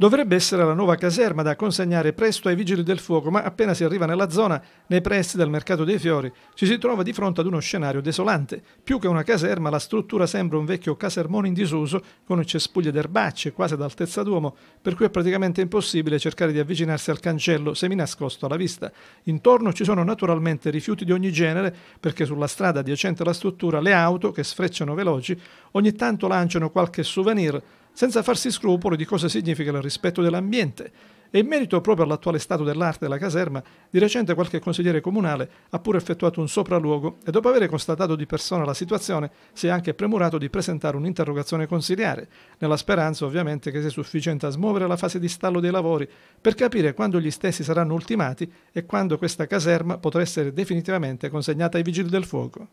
Dovrebbe essere la nuova caserma da consegnare presto ai vigili del fuoco, ma appena si arriva nella zona, nei pressi del mercato dei fiori, ci si trova di fronte ad uno scenario desolante. Più che una caserma, la struttura sembra un vecchio casermone in disuso, con cespuglie d'erbacce quasi ad altezza d'uomo, per cui è praticamente impossibile cercare di avvicinarsi al cancello seminascosto alla vista. Intorno ci sono naturalmente rifiuti di ogni genere, perché sulla strada adiacente alla struttura le auto, che sfrecciano veloci, ogni tanto lanciano qualche souvenir senza farsi scrupolo di cosa significa il rispetto dell'ambiente. E in merito proprio all'attuale stato dell'arte della caserma, di recente qualche consigliere comunale ha pure effettuato un sopralluogo e dopo aver constatato di persona la situazione si è anche premurato di presentare un'interrogazione consiliare, nella speranza ovviamente che sia sufficiente a smuovere la fase di stallo dei lavori per capire quando gli stessi saranno ultimati e quando questa caserma potrà essere definitivamente consegnata ai vigili del fuoco.